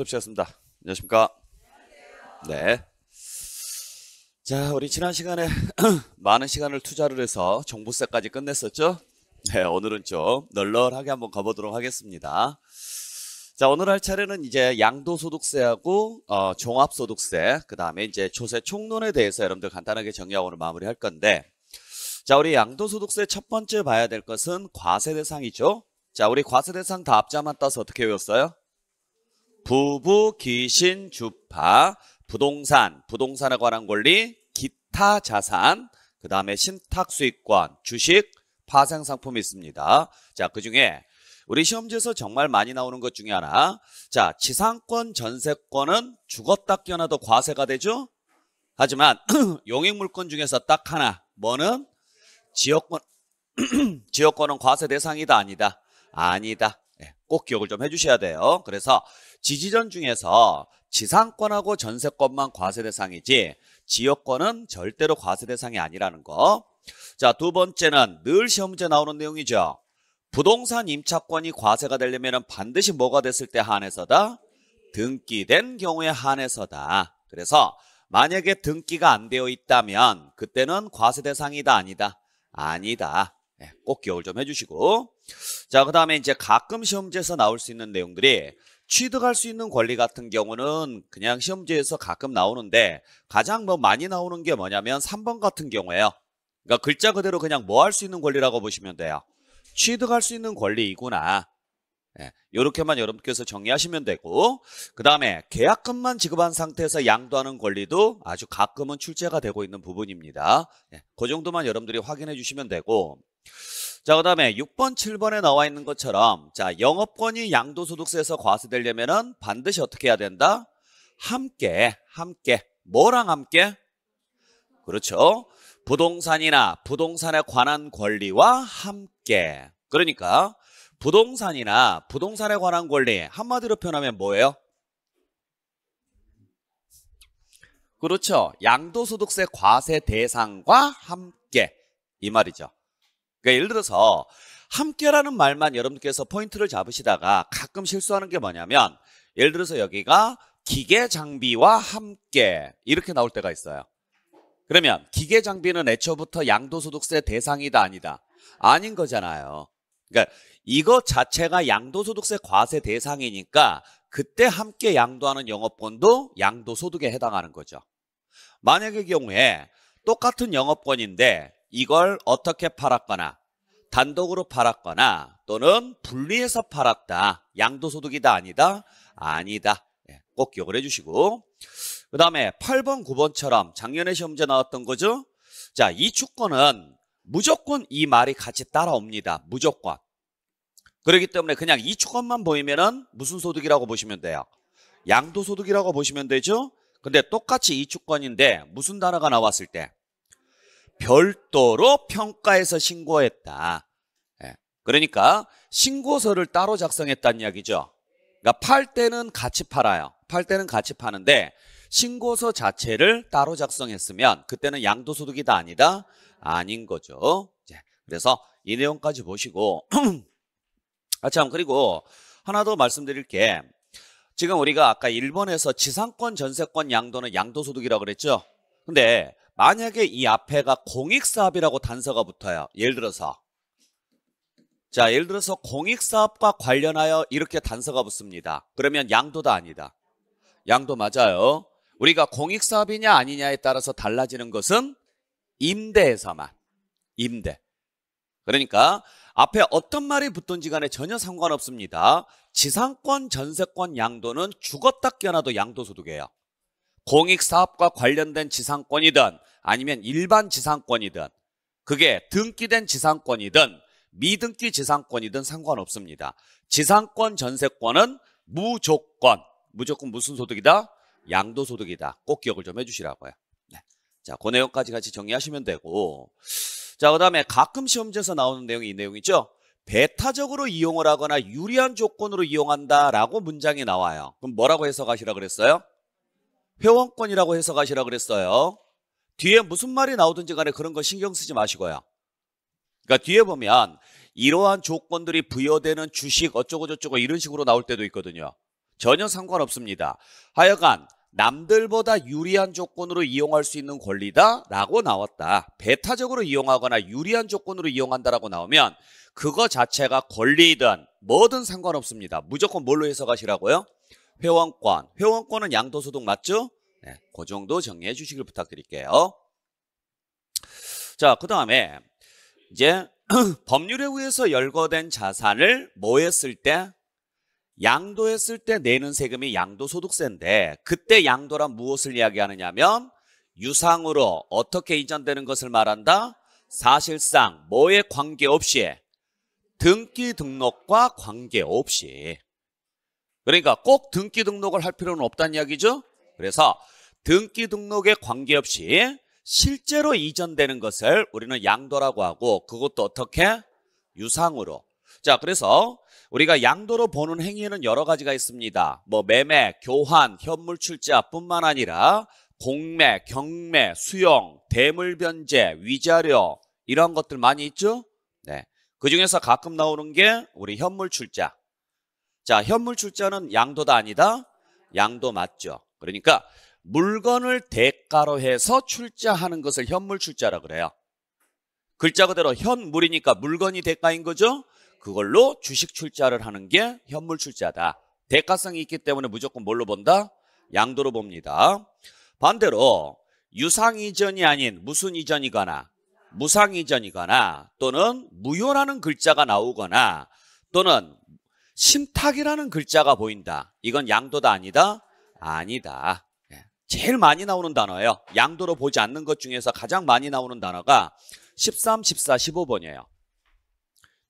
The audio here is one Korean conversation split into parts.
수업 시작했습니다. 안녕하십니까? 네. 자, 우리 지난 시간에 많은 시간을 투자를 해서 종부세까지 끝냈었죠? 네, 오늘은 좀 널널하게 한번 가보도록 하겠습니다. 자, 오늘 할 차례는 이제 양도소득세하고 어, 종합소득세, 그 다음에 이제 조세 총론에 대해서 여러분들 간단하게 정리하고 오늘 마무리할 건데, 자, 우리 양도소득세 첫 번째 봐야 될 것은 과세 대상이죠. 자, 우리 과세 대상 다 앞자만 따서 어떻게 외웠어요? 부부, 귀신, 주파, 부동산, 부동산에 관한 권리, 기타 자산, 그 다음에 신탁 수익권, 주식, 파생 상품이 있습니다. 자, 그 중에 우리 시험지에서 정말 많이 나오는 것 중에 하나. 자, 지상권, 전세권은 죽었다 깨어나도 과세가 되죠? 하지만 용익물권 중에서 딱 하나. 뭐는? 지역권, 지역권은 과세 대상이다, 아니다? 아니다. 예, 꼭 기억을 좀 해주셔야 돼요. 그래서 지지전 중에서 지상권하고 전세권만 과세 대상이지 지역권은 절대로 과세 대상이 아니라는 거. 자, 두 번째는 늘 시험 문제 나오는 내용이죠. 부동산 임차권이 과세가 되려면 반드시 뭐가 됐을 때 한해서다? 등기된 경우에 한해서다. 그래서 만약에 등기가 안 되어 있다면 그때는 과세 대상이다 아니다? 아니다. 예, 꼭 기억을 좀 해주시고 자, 그 다음에 이제 가끔 시험지에서 나올 수 있는 내용들이 취득할 수 있는 권리 같은 경우는 그냥 시험지에서 가끔 나오는데 가장 뭐 많이 나오는 게 뭐냐면 3번 같은 경우에요. 그러니까 글자 그대로 그냥 뭐 할 수 있는 권리라고 보시면 돼요. 취득할 수 있는 권리이구나. 이렇게만 예, 네, 여러분께서 정리하시면 되고 그 다음에 계약금만 지급한 상태에서 양도하는 권리도 아주 가끔은 출제가 되고 있는 부분입니다. 네, 그 정도만 여러분들이 확인해 주시면 되고 자, 그 다음에 6번, 7번에 나와 있는 것처럼 자 영업권이 양도소득세에서 과세되려면 은 반드시 어떻게 해야 된다? 함께, 함께, 뭐랑 함께? 그렇죠. 부동산이나 부동산에 관한 권리와 함께. 그러니까 부동산이나 부동산에 관한 권리 한마디로 표현하면 뭐예요? 그렇죠. 양도소득세 과세 대상과 함께 이 말이죠. 그러니까 예를 들어서 함께라는 말만 여러분께서 포인트를 잡으시다가 가끔 실수하는 게 뭐냐면 예를 들어서 여기가 기계 장비와 함께 이렇게 나올 때가 있어요. 그러면 기계 장비는 애초부터 양도소득세 대상이다 아니다 아닌 거잖아요. 그러니까 이거 자체가 양도소득세 과세 대상이니까 그때 함께 양도하는 영업권도 양도소득에 해당하는 거죠. 만약의 경우에 똑같은 영업권인데 이걸 어떻게 팔았거나 단독으로 팔았거나 또는 분리해서 팔았다. 양도소득이다 아니다? 아니다. 예, 꼭 기억을 해주시고 그 다음에 8번, 9번처럼 작년에 시험제 나왔던 거죠. 자, 이축구은 무조건 이 말이 같이 따라옵니다. 무조건. 그렇기 때문에 그냥 이 축건만 보이면은 무슨 소득이라고 보시면 돼요. 양도소득이라고 보시면 되죠. 근데 똑같이 이 축건인데 무슨 단어가 나왔을 때 별도로 평가해서 신고했다. 예. 그러니까 신고서를 따로 작성했다는 이야기죠. 그러니까 팔 때는 같이 팔아요. 팔 때는 같이 파는데 신고서 자체를 따로 작성했으면 그때는 양도소득이 다 아니다? 아닌 거죠. 예. 그래서 이 내용까지 보시고 아 참 그리고 하나 더 말씀드릴 게 지금 우리가 아까 1번에서 지상권 전세권 양도는 양도소득이라고 그랬죠. 근데 만약에 이 앞에가 공익사업이라고 단서가 붙어요. 예를 들어서 자 예를 들어서 공익사업과 관련하여 이렇게 단서가 붙습니다. 그러면 양도다 아니다. 양도 맞아요. 우리가 공익사업이냐 아니냐에 따라서 달라지는 것은 임대에서만 임대 그러니까 앞에 어떤 말이 붙든지 간에 전혀 상관없습니다 지상권 전세권 양도는 죽었다 깨어나도 양도소득이에요 공익사업과 관련된 지상권이든 아니면 일반 지상권이든 그게 등기된 지상권이든 미등기 지상권이든 상관없습니다. 지상권 전세권은 무조건 무조건 무슨 소득이다? 양도소득이다. 꼭 기억을 좀 해주시라고요. 네. 자, 그 내용까지 같이 정리하시면 되고 자, 그 다음에 가끔 시험지에서 나오는 내용이 이 내용이죠. 배타적으로 이용을 하거나 유리한 조건으로 이용한다라고 문장이 나와요. 그럼 뭐라고 해석하시라 그랬어요? 회원권이라고 해석하시라 그랬어요. 뒤에 무슨 말이 나오든지 간에 그런 거 신경 쓰지 마시고요. 그러니까 뒤에 보면 이러한 조건들이 부여되는 주식 어쩌고저쩌고 이런 식으로 나올 때도 있거든요. 전혀 상관없습니다. 하여간 남들보다 유리한 조건으로 이용할 수 있는 권리다라고 나왔다. 배타적으로 이용하거나 유리한 조건으로 이용한다라고 나오면 그거 자체가 권리이든 뭐든 상관없습니다. 무조건 뭘로 해석하시라고요? 회원권. 회원권은 양도소득 맞죠? 네, 그 정도 정리해 주시길 부탁드릴게요. 자, 그 다음에 이제 법률에 의해서 열거된 자산을 뭐 했을 때? 양도했을 때 내는 세금이 양도소득세인데 그때 양도란 무엇을 이야기하느냐면 유상으로 어떻게 이전되는 것을 말한다? 사실상 뭐에 관계없이 등기 등록과 관계없이 그러니까 꼭 등기 등록을 할 필요는 없다는 이야기죠? 그래서 등기 등록에 관계없이 실제로 이전되는 것을 우리는 양도라고 하고 그것도 어떻게? 유상으로. 자, 그래서 우리가 양도로 보는 행위는 여러 가지가 있습니다. 뭐 매매, 교환, 현물 출자뿐만 아니라 공매, 경매, 수용, 대물 변제, 위자료 이런 것들 많이 있죠? 네. 그중에서 가끔 나오는 게 우리 현물 출자. 자, 현물 출자는 양도다 아니다? 양도 맞죠. 그러니까 물건을 대가로 해서 출자하는 것을 현물 출자라 그래요. 글자 그대로 현물이니까 물건이 대가인 거죠. 그걸로 주식 출자를 하는 게 현물 출자다. 대가성이 있기 때문에 무조건 뭘로 본다? 양도로 봅니다. 반대로 유상이전이 아닌 무슨 이전이거나 무상이전이거나 또는 무효라는 글자가 나오거나 또는 심탁이라는 글자가 보인다. 이건 양도다 아니다? 아니다. 예. 제일 많이 나오는 단어예요. 양도로 보지 않는 것 중에서 가장 많이 나오는 단어가 13, 14, 15번이에요.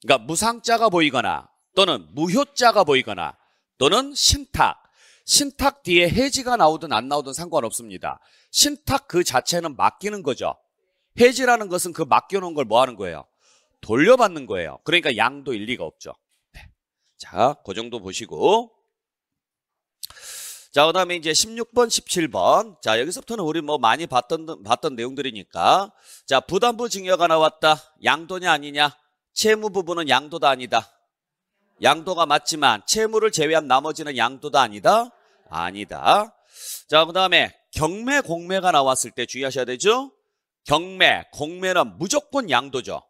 그러니까 무상자가 보이거나 또는 무효자가 보이거나 또는 신탁. 신탁 뒤에 해지가 나오든 안 나오든 상관없습니다. 신탁 그 자체는 맡기는 거죠. 해지라는 것은 그 맡겨놓은 걸 뭐 하는 거예요? 돌려받는 거예요. 그러니까 양도 일리가 없죠. 네. 자, 그 정도 보시고 자, 그 다음에 이제 16번, 17번. 자, 여기서부터는 우리 뭐 많이 봤던, 봤던 내용들이니까. 자, 부담부 증여가 나왔다. 양도냐 아니냐. 채무 부분은 양도다 아니다. 양도가 맞지만 채무를 제외한 나머지는 양도다 아니다. 아니다. 자, 그 다음에 경매 공매가 나왔을 때 주의하셔야 되죠. 경매, 공매는 무조건 양도죠.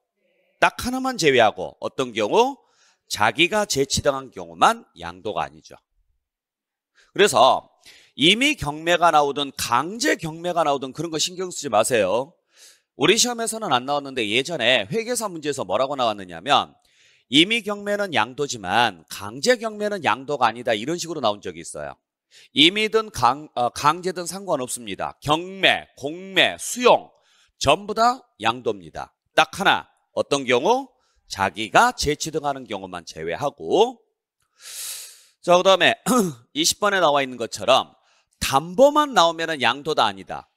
딱 하나만 제외하고 어떤 경우? 자기가 재치당한 경우만 양도가 아니죠. 그래서 이미 경매가 나오든 강제 경매가 나오든 그런 거 신경 쓰지 마세요. 우리 시험에서는 안 나왔는데 예전에 회계사 문제에서 뭐라고 나왔느냐면 이미 경매는 양도지만 강제 경매는 양도가 아니다 이런 식으로 나온 적이 있어요. 이미든 강, 어, 강제든 상관없습니다. 경매, 공매, 수용 전부 다 양도입니다. 딱 하나 어떤 경우 자기가 재취등하는 경우만 제외하고 자, 그 다음에 20번에 나와 있는 것처럼 담보만 나오면 양도다 아니다.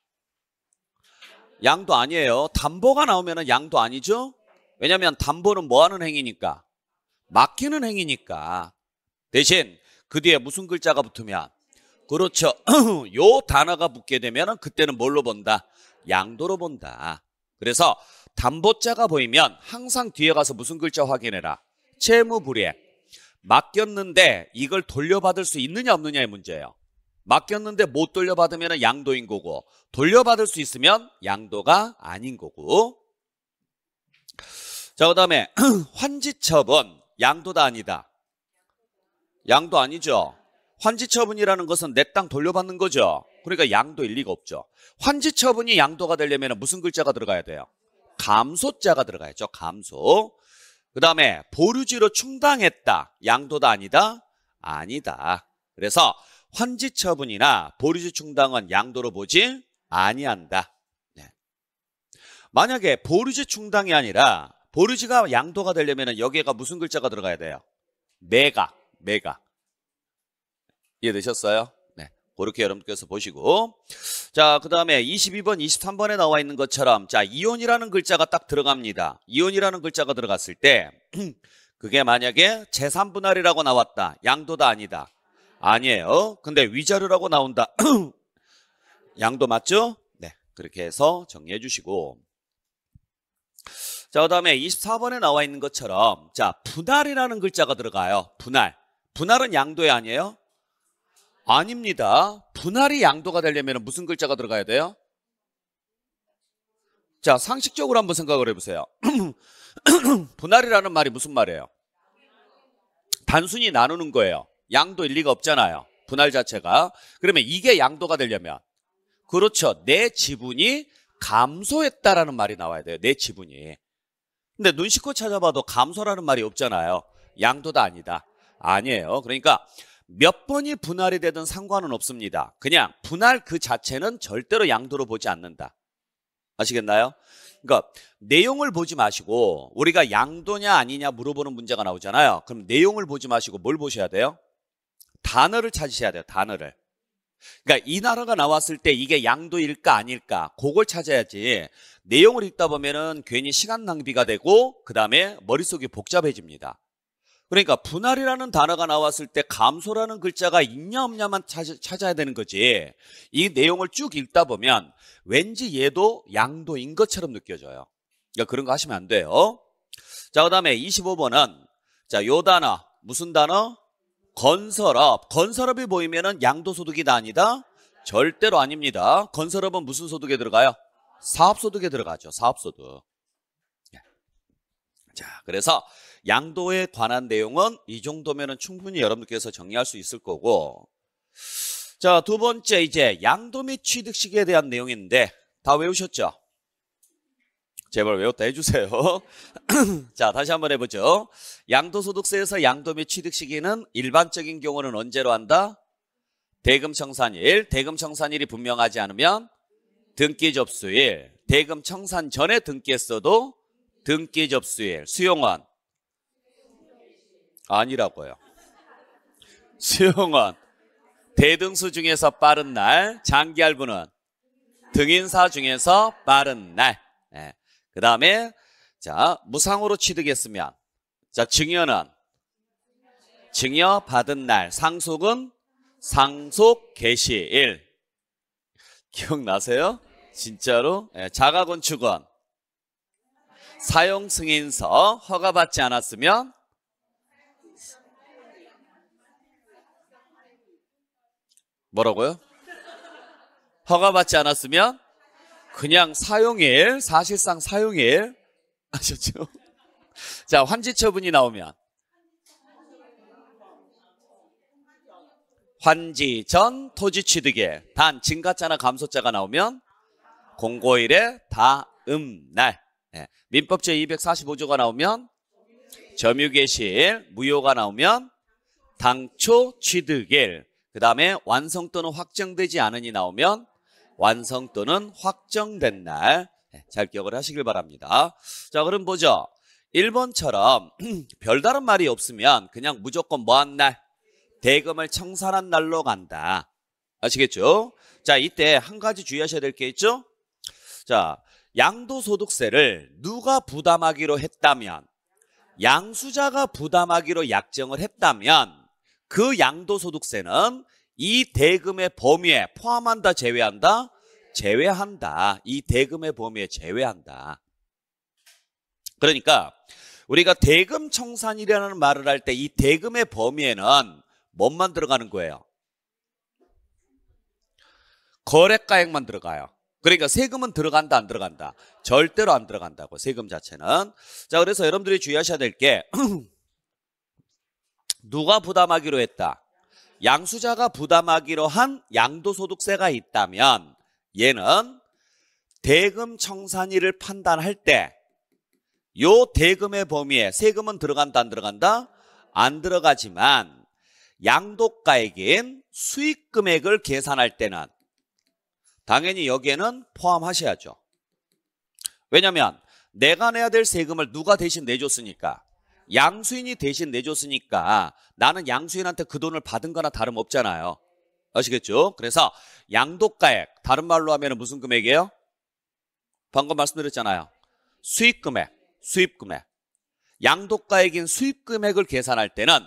양도 아니에요. 담보가 나오면 양도 아니죠? 왜냐하면 담보는 뭐하는 행위니까? 맡기는 행위니까. 대신 그 뒤에 무슨 글자가 붙으면 그렇죠. 요 단어가 붙게 되면 그때는 뭘로 본다? 양도로 본다. 그래서 담보자가 보이면 항상 뒤에 가서 무슨 글자 확인해라. 채무불이행. 맡겼는데 이걸 돌려받을 수 있느냐 없느냐의 문제예요. 맡겼는데 못 돌려받으면 양도인 거고 돌려받을 수 있으면 양도가 아닌 거고 자, 그 다음에 환지처분 양도다 아니다. 양도 아니죠. 환지처분이라는 것은 내 땅 돌려받는 거죠. 그러니까 양도일 리가 없죠. 환지처분이 양도가 되려면 무슨 글자가 들어가야 돼요? 감소자가 들어가야죠. 감소. 그 다음에 보류지로 충당했다. 양도다 아니다? 아니다. 그래서 환지 처분이나 보류지 충당은 양도로 보지 아니한다. 네. 만약에 보류지 충당이 아니라 보류지가 양도가 되려면 여기에가 무슨 글자가 들어가야 돼요? 매각, 매각. 이해되셨어요? 그렇게 여러분께서 보시고 자 그 다음에 22번 23번에 나와 있는 것처럼 자 이온이라는 글자가 딱 들어갑니다 이온이라는 글자가 들어갔을 때 그게 만약에 재산분할이라고 나왔다 양도다 아니다 아니에요 근데 위자료라고 나온다 양도 맞죠? 네 그렇게 해서 정리해 주시고 자 그 다음에 24번에 나와 있는 것처럼 자 분할이라는 글자가 들어가요 분할 분할은 양도에 아니에요 아닙니다. 분할이 양도가 되려면 무슨 글자가 들어가야 돼요? 자, 상식적으로 한번 생각을 해보세요. 분할이라는 말이 무슨 말이에요? 단순히 나누는 거예요. 양도 일리가 없잖아요. 분할 자체가. 그러면 이게 양도가 되려면 그렇죠. 내 지분이 감소했다라는 말이 나와야 돼요. 내 지분이. 근데 눈 씻고 찾아봐도 감소라는 말이 없잖아요. 양도다 아니다. 아니에요. 그러니까 몇 번이 분할이 되든 상관은 없습니다. 그냥 분할 그 자체는 절대로 양도로 보지 않는다. 아시겠나요? 그러니까 내용을 보지 마시고 우리가 양도냐 아니냐 물어보는 문제가 나오잖아요. 그럼 내용을 보지 마시고 뭘 보셔야 돼요? 단어를 찾으셔야 돼요. 단어를. 그러니까 이 나라가 나왔을 때 이게 양도일까 아닐까 그걸 찾아야지 내용을 읽다 보면은 괜히 시간 낭비가 되고 그 다음에 머릿속이 복잡해집니다. 그러니까 분할이라는 단어가 나왔을 때 감소라는 글자가 있냐 없냐만 찾아, 야 되는 거지. 이 내용을 쭉 읽다 보면 왠지 얘도 양도인 것처럼 느껴져요. 그러니까 그런 거 하시면 안 돼요. 자, 그 다음에 25번은 자, 요 단어, 무슨 단어? 건설업. 건설업이 보이면은 양도소득이 아니다? 절대로 아닙니다. 건설업은 무슨 소득에 들어가요? 사업소득에 들어가죠. 사업소득. 예. 자, 그래서 양도에 관한 내용은 이정도면 충분히 여러분께서 정리할 수 있을 거고 자, 두 번째 이제 양도 및 취득시기에 대한 내용인데 다 외우셨죠? 제발 외웠다 해주세요. 자, 다시 한번 해보죠. 양도소득세에서 양도 및 취득시기는 일반적인 경우는 언제로 한다? 대금 청산일. 대금 청산일이 분명하지 않으면 등기 접수일. 대금 청산 전에 등기했어도 등기 접수일. 수용원. 아니라고요. 수용원 대등수 중에서 빠른 날, 장기할부는 등인사 중에서 빠른 날. 네. 예. 그 다음에 자 무상으로 취득했으면 자 증여는 증여 받은 날, 상속은 상속 개시일. 기억나세요? 진짜로? 네. 예, 자가건축은 사용 승인서 허가받지 않았으면 뭐라고요? 허가받지 않았으면 그냥 사용일, 사실상 사용일 아셨죠? 자, 환지 처분이 나오면 환지 전 토지 취득에 단 증가자나 감소자가 나오면 공고일의 다음 날 네. 민법 제245조가 나오면 점유개시 무효가 나오면 당초 취득일, 그 다음에 완성 또는 확정되지 않으니 나오면 완성 또는 확정된 날잘 예, 기억을 하시길 바랍니다. 자 그럼 보죠. 1번처럼 별다른 말이 없으면 그냥 무조건 뭐한 날? 대금을 청산한 날로 간다. 아시겠죠? 자 이때 한 가지 주의하셔야 될 게 있죠? 자 양도소득세를 누가 부담하기로 했다면 양수자가 부담하기로 약정을 했다면 그 양도소득세는 이 대금의 범위에 포함한다 제외한다? 제외한다. 이 대금의 범위에 제외한다. 그러니까 우리가 대금 청산이라는 말을 할 때 이 대금의 범위에는 뭔만 들어가는 거예요? 거래가액만 들어가요. 그러니까 세금은 들어간다 안 들어간다? 절대로 안 들어간다고 세금 자체는. 자 그래서 여러분들이 주의하셔야 될게 누가 부담하기로 했다? 양수자가 부담하기로 한 양도소득세가 있다면 얘는 대금 청산일을 판단할 때요 대금의 범위에 세금은 들어간다 안 들어간다? 안 들어가지만 양도가액인 수익금액을 계산할 때는 당연히 여기에는 포함하셔야죠. 왜냐하면 내가 내야 될 세금을 누가 대신 내줬으니까 양수인이 대신 내줬으니까 나는 양수인한테 그 돈을 받은 거나 다름없잖아요. 아시겠죠? 그래서 양도가액, 다른 말로 하면 무슨 금액이에요? 방금 말씀드렸잖아요. 수입금액, 수입금액. 양도가액인 수입금액을 계산할 때는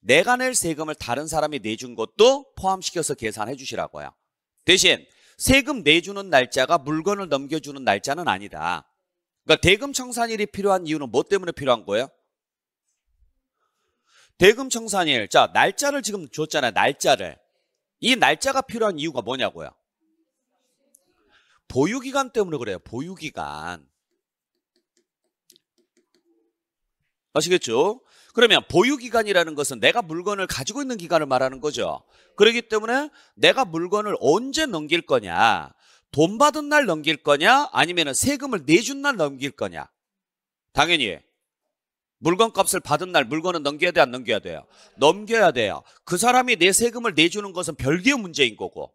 내가 낼 세금을 다른 사람이 내준 것도 포함시켜서 계산해 주시라고요. 대신 세금 내주는 날짜가 물건을 넘겨주는 날짜는 아니다. 그러니까 대금 청산일이 필요한 이유는 뭐 때문에 필요한 거예요? 대금 청산일. 자, 날짜를 지금 줬잖아요. 날짜를. 이 날짜가 필요한 이유가 뭐냐고요. 보유기간 때문에 그래요. 보유기간. 아시겠죠? 그러면 보유기간이라는 것은 내가 물건을 가지고 있는 기간을 말하는 거죠. 그렇기 때문에 내가 물건을 언제 넘길 거냐. 돈 받은 날 넘길 거냐 아니면 세금을 내준 날 넘길 거냐 당연히 물건 값을 받은 날 물건은 넘겨야 돼, 안 넘겨야 돼요? 넘겨야 돼요. 그 사람이 내 세금을 내주는 것은 별개의 문제인 거고.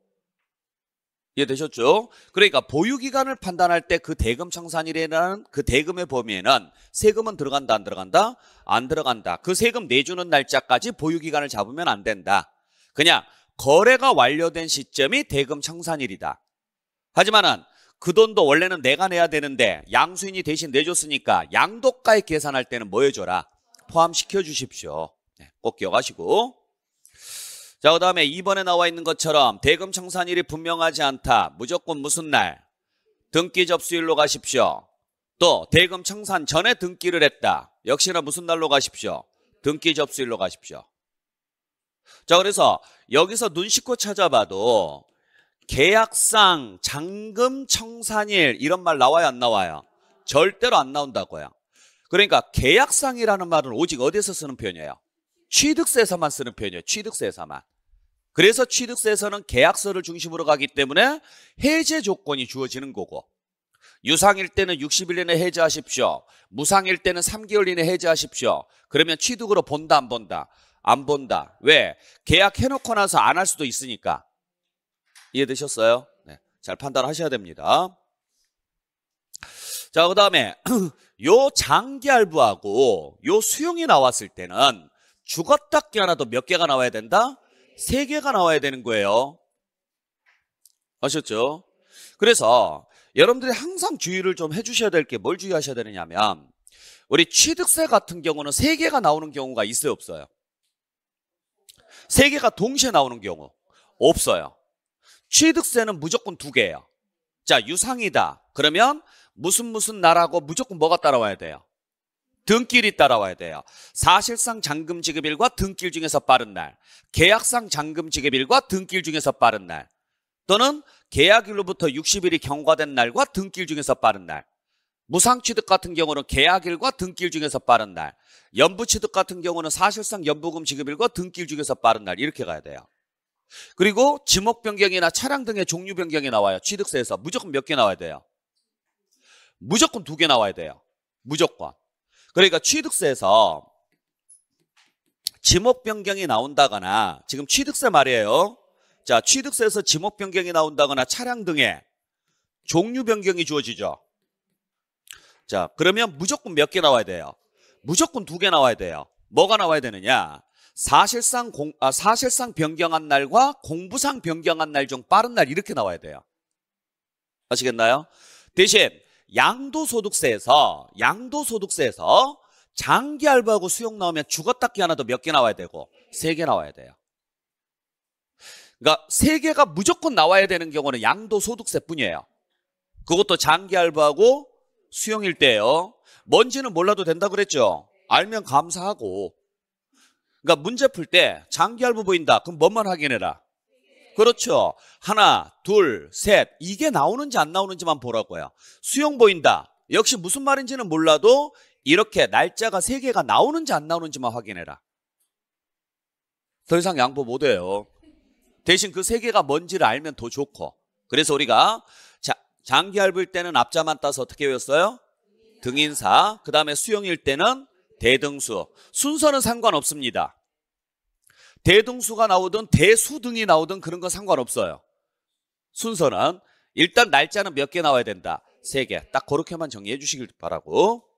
이해되셨죠? 그러니까 보유기간을 판단할 때 그 대금 청산일이라는 그 대금의 범위에는 세금은 들어간다, 안 들어간다? 안 들어간다. 그 세금 내주는 날짜까지 보유기간을 잡으면 안 된다. 그냥 거래가 완료된 시점이 대금 청산일이다. 하지만은 그 돈도 원래는 내가 내야 되는데 양수인이 대신 내줬으니까 양도가액 계산할 때는 뭐 해줘라? 포함시켜 주십시오. 네, 꼭 기억하시고. 자, 그 다음에 2번에 나와 있는 것처럼 대금 청산일이 분명하지 않다. 무조건 무슨 날? 등기 접수일로 가십시오. 또 대금 청산 전에 등기를 했다. 역시나 무슨 날로 가십시오? 등기 접수일로 가십시오. 자, 그래서 여기서 눈 씻고 찾아봐도 계약상 잔금 청산일 이런 말 나와요 안 나와요? 절대로 안 나온다고요. 그러니까 계약상이라는 말은 오직 어디서 쓰는 표현이에요? 취득세에서만 쓰는 표현이에요. 취득세에서만. 그래서 취득세에서는 계약서를 중심으로 가기 때문에 해제 조건이 주어지는 거고 유상일 때는 60일 내내 해제하십시오. 무상일 때는 3개월 이내 해제하십시오. 그러면 취득으로 본다 안 본다? 안 본다. 왜? 계약해놓고 나서 안 할 수도 있으니까. 이해되셨어요? 네. 잘 판단하셔야 됩니다. 자, 그 다음에 요 장기알부하고 요 수용이 나왔을 때는 죽었다기 하나 더 몇 개가 나와야 된다? 세 개가 나와야 되는 거예요. 아셨죠? 그래서 여러분들이 항상 주의를 좀 해주셔야 될 게 뭘 주의하셔야 되느냐면 우리 취득세 같은 경우는 세 개가 나오는 경우가 있어요 없어요? 세 개가 동시에 나오는 경우 없어요. 취득세는 무조건 두 개예요. 자, 유상이다. 그러면 무슨 무슨 나라고 무조건 뭐가 따라와야 돼요? 등길이 따라와야 돼요. 사실상 잔금 지급일과 등길 중에서 빠른 날, 계약상 잔금 지급일과 등길 중에서 빠른 날, 또는 계약일로부터 60일이 경과된 날과 등길 중에서 빠른 날, 무상취득 같은 경우는 계약일과 등길 중에서 빠른 날, 연부취득 같은 경우는 사실상 연부금 지급일과 등길 중에서 빠른 날 이렇게 가야 돼요. 그리고 지목 변경이나 차량 등의 종류 변경이 나와요. 취득세에서 무조건 몇 개 나와야 돼요? 무조건 두 개 나와야 돼요. 무조건. 그러니까 취득세에서 지목 변경이 나온다거나 지금 취득세 말이에요. 자, 취득세에서 지목 변경이 나온다거나 차량 등의 종류 변경이 주어지죠. 자, 그러면 무조건 몇 개 나와야 돼요? 무조건 두 개 나와야 돼요. 뭐가 나와야 되느냐? 사실상 공, 아, 사실상 변경한 날과 공부상 변경한 날 중 빠른 날 이렇게 나와야 돼요. 아시겠나요? 대신 양도소득세에서 양도소득세에서 장기 알바하고 수용 나오면 주거닦기 하나 더 몇 개 나와야 되고 세 개 나와야 돼요. 그러니까 세 개가 무조건 나와야 되는 경우는 양도소득세뿐이에요. 그것도 장기 알바하고 수용일 때예요. 뭔지는 몰라도 된다 그랬죠. 알면 감사하고 그러니까 문제 풀 때장기할부 보인다. 그럼 뭐만 확인해라. 그렇죠. 하나, 둘, 셋. 이게 나오는지 안 나오는지만 보라고요. 수용 보인다. 역시 무슨 말인지는 몰라도 이렇게 날짜가 세 개가 나오는지 안 나오는지만 확인해라. 더 이상 양보 못 해요. 대신 그 세 개가 뭔지를 알면 더 좋고. 그래서 우리가 자, 장기 할부일 때는 앞자만 따서 어떻게 외웠어요? 등인사. 그 다음에 수용일 때는 대등수. 순서는 상관없습니다. 대등수가 나오든 대수등이 나오든 그런 건 상관없어요. 순서는 일단 날짜는 몇 개 나와야 된다. 세 개. 딱 그렇게만 정리해 주시길 바라고.